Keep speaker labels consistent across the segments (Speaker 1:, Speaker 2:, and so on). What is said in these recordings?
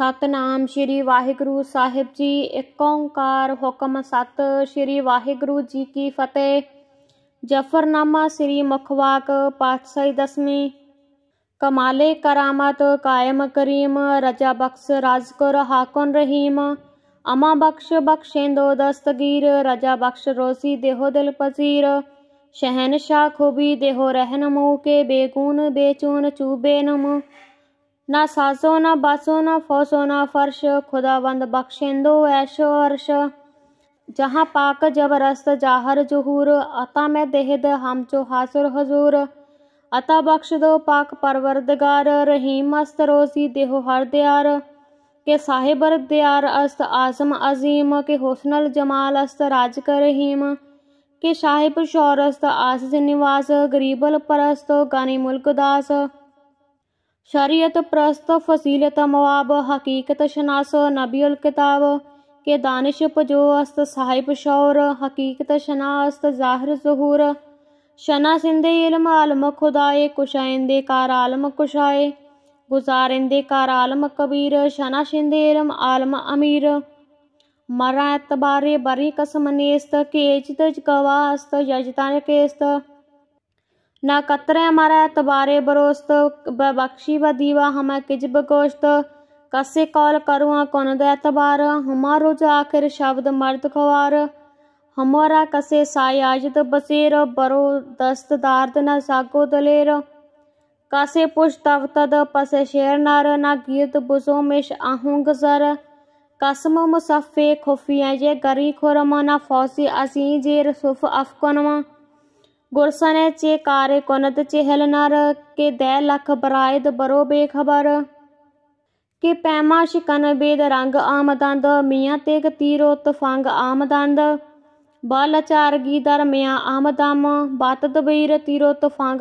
Speaker 1: सतनाम श्री ਵਾਹਿਗੁਰੂ ਸਾਹਿਬ जी ਏਕ ਓੰਕਾਰ ਹੁਕਮ ਸਤ ਸ਼੍ਰੀ ਵਾਹਿਗੁਰੂ जी की फतेह जफरनामा श्री मुखवाक पातशाही दसवीं कमाले करामत कायम करीम रजा बख्श राजकुर हाकुन रहीम अमा बख्श बख्शेंदो दस्तगीर रजा बख्श रोसी देहो दिल पसीर शहन शाह खूबी देहो रहन मुँह के बेगून बेचून चूबे नम ना सासो ना बासो ना फोसो ना फर्श खुदा बंद बख्शेंदो ऐशो अर्श जहाँ पाक जबरस्त जाहर जहूर अता में देहद हम चो हासुर हजूर अता बख्श दो पाक परवरदगार रहीम अस्त रोजी देहो हर दयार के साहिबर दयार अस्त आजम अजीम के होसनल जमाल अस्त राज कर रहीम के साहिब शौरस्त आसिज निवास गरीबल परस्त गानी मुल्क दास ਸ਼ਰੀਅਤ ਪ੍ਰਸਤ ਫਜ਼ੀਲਤ ਮਵਾਬ ਹਕੀਕਤ ਸ਼ਨਾਸ ਨਬੀਉਲ ਕਿਤਾਬ ਕੇ ਦਾਨਿਸ਼ ਪਜੋ ਅਸਤ ਸਾਹਿਬ ਸ਼ੌਰ ਹਕੀਕਤ ਸ਼ਨਾਸ ਜ਼ਾਹਿਰ ਜ਼ਹੂਰ ਸ਼ਨਾ ਸਿੰਦੇ ਇਲਮ ਆਲਮ ਖੁਦਾਏ ਕੁਸ਼ਾਇੰਦੇ ਕਾਰ ਆਲਮ ਕੁਸ਼ਾਏ ਗੁਜ਼ਾਰਿੰਦੇ ਕਾਰ ਆਲਮ ਕਬੀਰ ਸ਼ਨਾ ਸਿੰਦੇ ਇਲਮ ਆਲਮ ਅਮੀਰ ਮਰਾਤ ਬਾਰੇ ਬਰੀ ਕਸਮ ਨੇਸਤ ਕੇ ਜਿਤਜ ਕਵਾਸਤ ਯਜਤਾਨ ਕੇਸਤ न कतरे हमारा तबारे बरोस्त बख्शी व दीवा हमें किज गोश्त कसे कौल करुआ कौन दबार हमारो जो आखिर शब्द मर्द खवार हमारा कसे सायाजत बसेर बरो दस्त दार्द न सागो दलेर कसे पुष तव तद पस शेर नर न गीत बुजो मिश आहोंग सर कसम मुसफ़े खुफिया जे गरी खुरम न फौसी असी जेर सुफ अफकनमा ਗੁਰਸਨੇ ਚੇ ਕਾਰੇ ਕੁਨਤ ਚਹਿਲ ਨਰ ਕੇ ਦੇ ਲਖ ਬਰਾਇਦ ਬਰੋ ਬੇਖਬਰ ਕੇ ਪੈਮਾ ਸ਼ਿਕਨ ਬੇਦ ਰੰਗ ਆਮਦੰਦ ਮੀਆਂ ਤੇਗ ਤੀਰੋ ਤਫੰਗ ਆਮਦੰਦ ਬਲ ਚਾਰਗੀ ਦਰਮਿਆ ਆਮਦਮ ਬਾਤ ਦਬੀਰ ਤੀਰੋ ਤਫੰਗ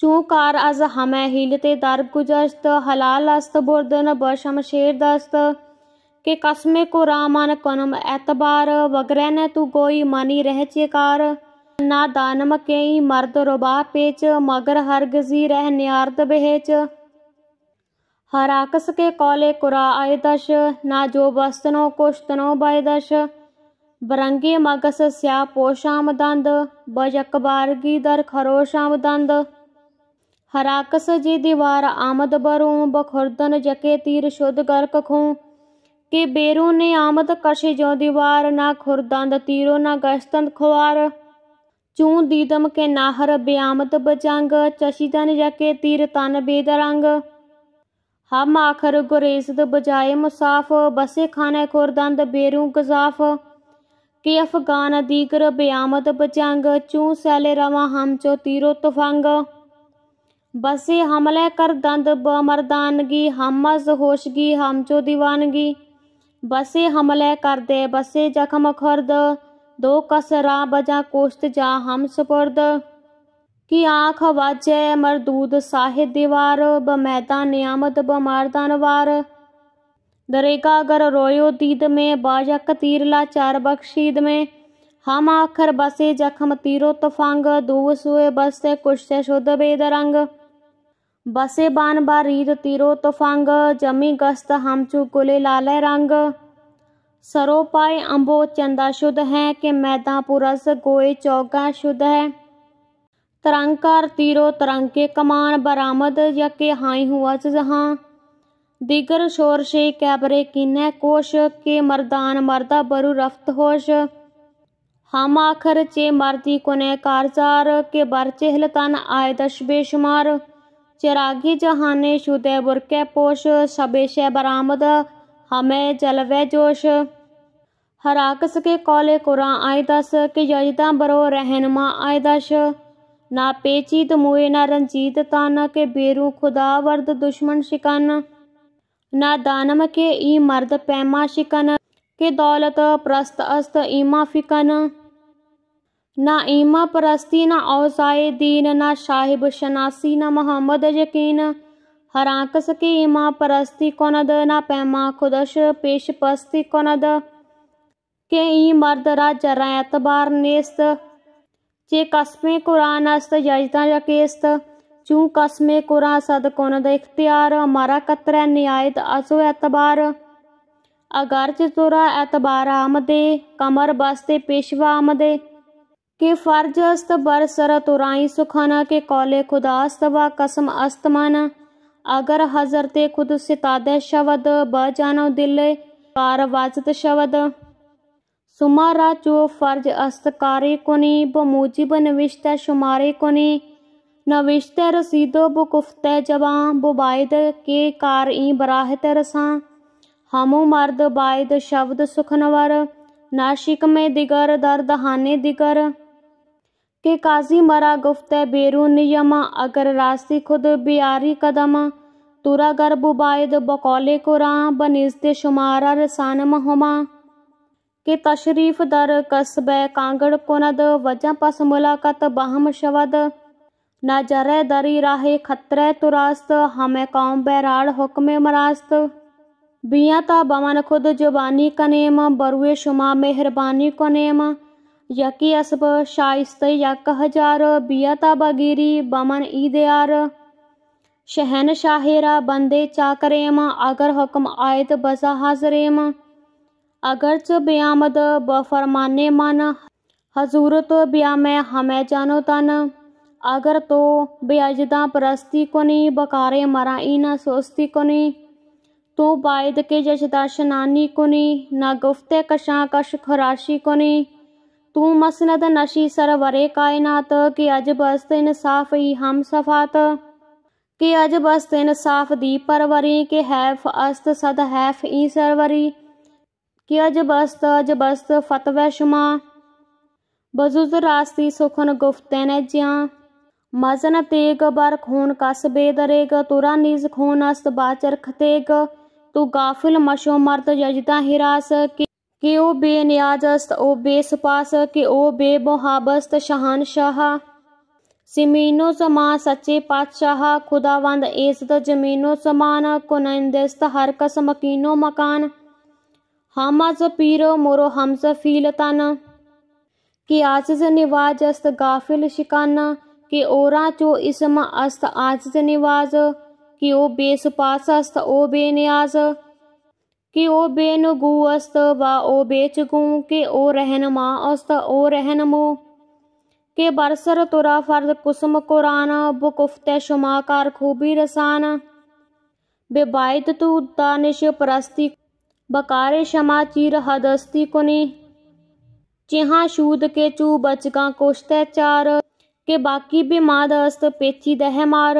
Speaker 1: ਚੋ ਕਾਰ ਅਜ਼ ਹਮੈ ਹਿਲ ਤੇ ਦਰ ਗੁਜਸਤ ਹਲਾਲ ਅਸਤ ਬੁਰਦਨ ਬਸ਼ਮ ਸ਼ੇਰ ਦਸਤ के कि कसमे कुरामन कनम एतबार वगरैन तू गोई मनी रह चेकार ना दानम कई मर्द रुबा पेच मगर हरगजी रह न्यार्द बहेच हराकस के कौले कुरा आय दश ना जो बस्तनो कुश्तनो बय दश बरंगे मगस स्या पोशाम दंद बजक बारगी दर खरोशाम दंद हराकस जी दीवार आमद बरूं बखुरदन जके तीर शुद्ध गर्क खूं કે ਨੇ આમદ ਕਸ਼ੇ ਜੋ ਦੀਵਾਰ ਨਾ ਖੁਰਦੰਦ ਤੀਰੋ ਨਾ ਗਸ਼ਤੰਦ ਖਵਾਰ ਚੂੰ ਦੀਦਮ ਕੇ ਨਾਹਰ ਬਿਆਮਤ ਬਜੰਗ ਚਸ਼ੀ ਤਨ ਜਕੇ ਤੀਰ ਤਨ ਬੇਦਰੰਗ ਹਮ ਆਖਰ ਗੁਰੇਸਦ ਬਜਾਏ ਮੁਸਾਫ ਬਸੇ ਖਾਨੇ ਖੁਰਦੰਦ ਬੇਰੂ ਗਜ਼ਾਫ ਕਿ ਅਫਗਾਨ ਅਦੀਕਰ ਬਿਆਮਤ ਬਜੰਗ ਚੂੰ ਸੈਲੇ ਰਵਾ ਹਮ ਚੋ ਤੀਰੋ ਤਫੰਗ ਬਸੇ ਹਮਲੇ ਕਰ ਦੰਦ ਬਮਰਦਾਨਗੀ ਹਮਜ਼ ਹੋਸ਼ਗੀ ਹਮ ਚੋ ਦੀਵਾਨਗੀ बसे हमले कर दे बसे जख्म खर्द दो कसरा बजा कोश्त जा हम सपुर्द कि आँख वाजे मरदूद साहे दीवार ब मैदान नियामत ब मारदान वार दरेगा अगर रोयो दीद में बाजक तीरला चार बख्शीद में हम आखर बसे जख्म तीरो तफंग दू सुए बसे कुश्ते शुद्ध बेदरंग बसे बान बारीद तिरो तुफंग जमी गस्त हमचू गुले लाल रंग सरो पाए अंबो चंदा शुद्ध है के मैदा पुरस गोए चौगा शुद्ध है तरंकार तीरो तरंके कमान बरामद यके हाई हुआ जहां दिगर शोर शे कैबरे किन्ह कोश के मर्दान मर्दा बरु रफ्त होश हम आखर चे मर्दी कोने कारजार के बर तन आए दश बेशुमार चिरागी जहाने शुदे बुरके पोश शबिश बरामद हमें जलवे जोश हराकस के कौले कुरा आय दस के यजदा बरो रहनमा आयदश ना पेचीत मोए ना रंजीत ताना के बेरू खुदा वर्द दुश्मन शिकन ना दानम के ई मर्द पैमा शिकन के दौलत प्रस्त अस्त ईमा फिकन ना ईमा परस्ती ना औसाए दीन ना शाहिब शनासी ना मोहम्मद यकीन हराकस के ईमा परस्ती कोनद ना पैमा खुदश पेश पस्ती कोनद के ई मर्द रा जरा एतबार नेस्त चे कस्मे कुरान अस्त यजदा यकेस्त चू कस्मे कुरा सद द इख्तियार मारा कतरे न्यायत असो एतबार अगरच तुरा एतबार आमदे कमर बस्ते पेशवा आमदे कि फर्ज अस्त बर सर तुराई सुखाना के कौले खुदा व कसम अस्तमाना अगर हजरत खुद सिताद शवद ब जानो दिल कार वाजत शवद सुमारा जो फर्ज अस्तकारी कोनी ब मूजिब नविश्त शुमारे कोनी नविश्त रसीदो ब कुफ्त जबां बुबायद के कार ई बराह रसां हमो मर्द बायद शब्द सुखनवर नाशिक में दिगर दर दहाने दिगर के काजी मरा गुफ्त बैरून यमा अगर रास्ती खुद बियारी कदम तुरा गर बुबायद बकौले कुरा बनिजते शुमारा रसानम हुमा के तशरीफ दर कसब कांगड़ कुनद वजह पस मुलाकत बहम शवद न जर दरी राह खतरे तुरास्त हमें कौम बैराड़ हुक्म मरास्त बियाँ ता बमन खुद जुबानी कनेम बरुए शुमा मेहरबानी कनेम यकी असब शाइस्त यक हजार बियता बगिरी बमन ईदयार शहन शाहेरा बंदे चाकरेम अगर हुक्म आयत बसा हाजरेम अगर च ब्यामद फरमाने मन हजूर तो ब्या हमें जानो तन अगर तो ब्याजदा परस्ती कोनी बकारे ई न सोस्ती कोनी तो बायद के जशदा शनानी कोनी न गुफ्ते कश खराशी कोनी तू मसनद नशी सरवरे कायनात के अज बस्त इंसाफ़ ही हम सफ़ात के अज बस्त इंसाफ़ दी परवरी के हैफ़ अस्त सद हैफ़ ई सरवरी कि अज बस्त अज बस्त फतव बजुज रास्ती सुखन गुफ्तन ज्या मजन तेग बर खून कस बेदरेग तुरा निज खून अस्त बाचर खतेग तू गाफिल मशो मर्द यजदा हिरास कि ओ बे न्याजस्त ओ बेसपास कि ओ बे मोहाबस्त शहानशाह सिमीनो समा सच्चे पातशाह खुदावंद एसत जमीनो समान कुनंदस्त हर कस मकान हमज पीरो मोरो हमस फील तन कि आजिज निवाज अस्त गाफिल शिकान कि ओरा चो इसम अस्त आजिज निवाज कि ओ बेसपास अस्त ओ बे न्याज कि ओ बेनगु अस्त व ओ बेचगु के ओ रहनमा अस्त ओ रहन मो के बरसर तुरा फर्द कुसुम कुरान बुकुफ्त शुमाकार खूबी रसान बेबाइत तू दानिश परस्ती बकार शमा चीर हदस्ती कुनी चिहा शूद के चू बचगा कोश्ते चार के बाकी बिमाद अस्त पेची दह मार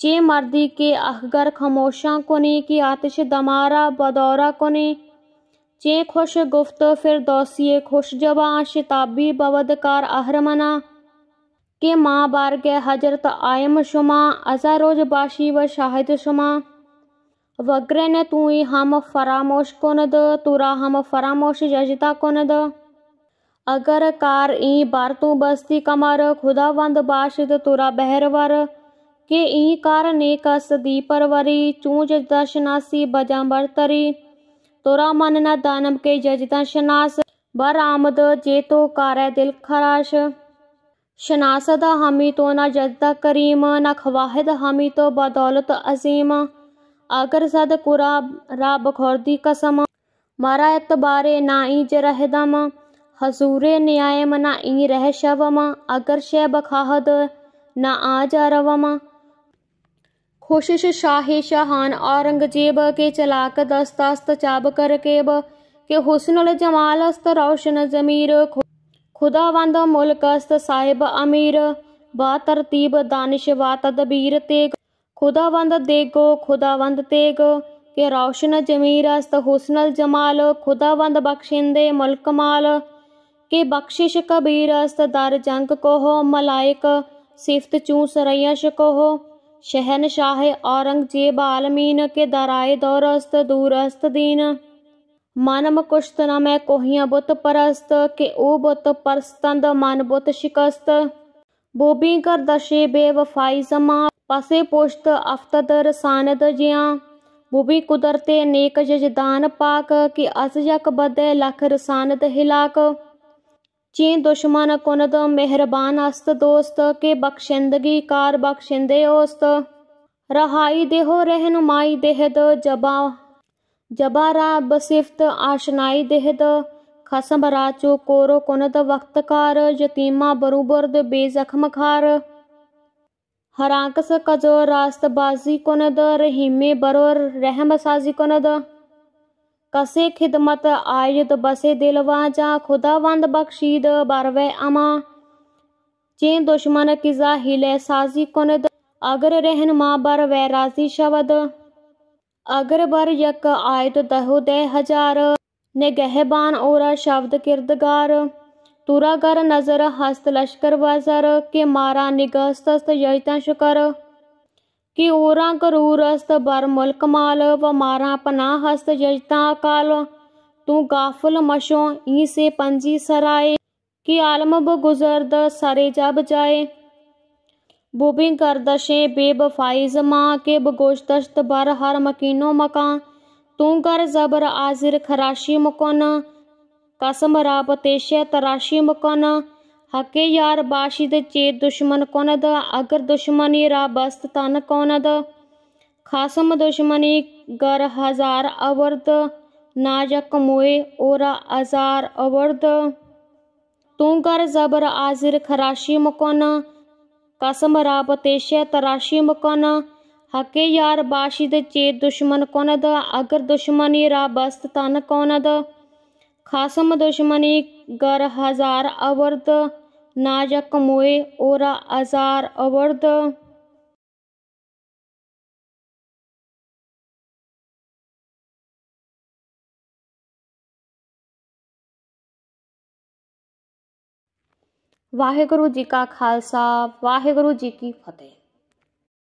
Speaker 1: चे मर्दी के अखगर खामोशा कने कि आतिश दमारा बदौरा कने चे खुश गुफ्त फिर दोसिए खुश जबा शिताबी बवदकार अहरमना के माँ बारग हजरत आयम शुमा अजा रोज बाशी व शाहिद शुमा वग्रे ने तुई हम फरामोश द तुरा हम फरामोश जजता यजता द अगर कार ई तू बस्ती कमर खुदा बंद बाश तुरा बहरवर ई कर કે ઈ કારણે કસદી પરવરી ચૂંજ દશનાસી બજાં બરતરી તોરા મનના દાનમ કે જજ દશનાસ બરામદ જેતો કારે દિલ ખરાશ शनासद हमी तो न जद्दा करीम न खवाहिद हमी तो बदौलत अजीम अगर सद कुरा रा बखौरदी कसम मारा इत एतबारे ना ई दम हजूर न्याय ना ई रह शवम अगर शे बखाहद ना आ जा रवम ਖੁਸ਼ਿਸ਼ ਸ਼ਾਹੇ ਸ਼ਾਹਾਨ ਔਰੰਗਜ਼ੇਬ ਕੇ ਚਲਾਕ ਦਸਤ ਚਾਬ ਕਰਕੇ ਬ ਕਿ ਹੁਸਨੁਲ ਜਮਾਲ ਅਸਤ ਰੌਸ਼ਨ ਜ਼ਮੀਰ ਖੁਦਾਵੰਦ ਮੁਲਕ ਅਸਤ ਸਾਹਿਬ ਅਮੀਰ ਬਾ ਤਰਤੀਬ ਦਾਨਿਸ਼ ਵਾ ਤਦਬੀਰ ਤੇਗ ਖੁਦਾਵੰਦ ਦੇਗੋ ਖੁਦਾਵੰਦ ਤੇਗ ਕਿ ਰੌਸ਼ਨ ਜ਼ਮੀਰ ਅਸਤ ਹੁਸਨੁਲ ਜਮਾਲ ਖੁਦਾਵੰਦ ਬਖਸ਼ਿੰਦੇ ਮੁਲਕ ਮਾਲ ਕਿ ਬਖਸ਼ਿਸ਼ ਕਬੀਰ ਅਸਤ ਦਰ ਜੰਗ ਕੋਹ ਮਲਾਇਕ ਸਿਫਤ ਚੂ ਸਰਈਆ ਸ਼ਕੋਹ शहनशाह औरंगजेब आलमीन के दराए दौरस्त दूरस्त दीन मनम कुश्त न मैं कोहिया बुत परस्त के ओ बुत परस्तंद मन बुत शिकस्त बोबी कर दशे बेवफाई समा पसे पुश्त अफ्तद रसानद जिया बुबी कुदरते नेक जजदान पाक के अस जक बदे लख रसानद हिलाक ਚੀ ਦੁਸ਼ਮਨ ਕੋਨ ਤੋ ਮਿਹਰਬਾਨ ਅਸਤ ਦੋਸਤ ਕੇ ਬਖਸ਼ਿੰਦਗੀ ਕਾਰ ਬਖਸ਼ਿੰਦੇ ਹੋਸਤ ਰਹਾਈ ਦੇਹੋ ਰਹਿਨਮਾਈ ਦੇਹਦ ਜਬਾ ਜਬਾ ਰਬ ਬਸਿਫਤ ਆਸ਼ਨਾਈ ਦੇਹਦ ਖਸਮ ਰਾਚੋ ਕੋਰੋ ਕੋਨ ਤੋ ਵਕਤ ਕਾਰ ਯਤੀਮਾ ਬਰੂਬਰ ਦੇ ਬੇਜ਼ਖਮ ਖਾਰ ਹਰਾਂਕਸ ਕਜੋ ਰਾਸਤ ਬਾਜ਼ੀ ਕੋਨ ਦ ਰਹੀਮੇ ਬਰੋਰ ਰਹਿਮ ਸਾਜ਼ੀ ਕੋਨ ਦ कसे खिदमत आयत बसे दिलवा जा खुदावंद बख्शीद बारवे अमा चें दुश्मन किजा हिले साजी कुनद अगर रहनमा बर वै राजी शबद अगर बर यक आयत दहो दे हजार निगहबान और शब्द किरदगार तुरा गर नजर हस्त लश्कर वजर के मारा निगस्त यजता शुकर कि ओरा करूरस्त बरमुल कमाल व मारा पना हस्त जजता काल तू गाफुल मशो ई से पंजी सराए कि आलम ब गुजर द सरे जब जाए बुबिं करदशें बेबफाई जमा के बगोशत बर हर मकीनो मकान तू कर जबर आजिर खराशी मकोन कसम राब तेश तराशी मकोन हके यार बाशिद चेत दुश्मन द अगर दुश्मनी रा बस्त तन कोनद खासम दुश्मनी गर हजार अवर्द नाजक मोए ओरा अजार अवर्द तू कर जबर आजिर खराशी मकोन कसम राब तेश तराशी मकोन हके यार बाशिद चेत दुश्मन द अगर दुश्मनी रा बस्त तन द खासम दुश्मनी गर हजार अवर्द नाजक मोए ओरा अजार अवर्द ਵਾਹਿਗੁਰੂ ਜੀ ਕਾ ਖਾਲਸਾ ਵਾਹਿਗੁਰੂ ਜੀ ਕੀ ਫਤਿਹ